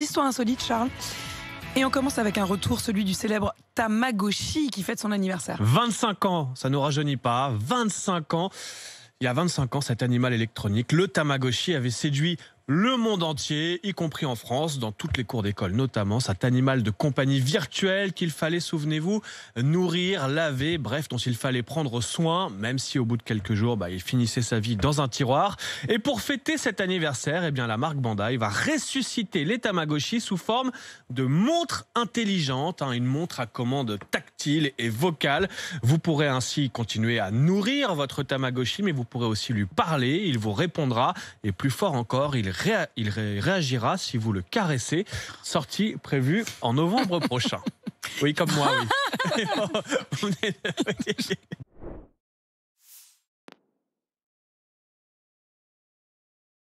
Histoire insolite, Charles. Et on commence avec un retour, celui du célèbre Tamagotchi qui fête son anniversaire. 25 ans, ça nous rajeunit pas. 25 ans. Il y a 25 ans, cet animal électronique, le Tamagotchi, avait séduit le monde entier, y compris en France, dans toutes les cours d'école notamment, cet animal de compagnie virtuelle qu'il fallait, souvenez-vous, nourrir, laver, bref, dont il fallait prendre soin, même si au bout de quelques jours, bah, il finissait sa vie dans un tiroir. Et pour fêter cet anniversaire, eh bien, la marque Bandai va ressusciter les Tamagoshi sous forme de montre intelligente, hein, une montre à commande tactile tactile et vocal, Vous pourrez ainsi continuer à nourrir votre Tamagotchi, mais vous pourrez aussi lui parler, il vous répondra et plus fort encore, il, il réagira si vous le caressez. Sortie prévue en novembre prochain. Oui, comme moi, oui.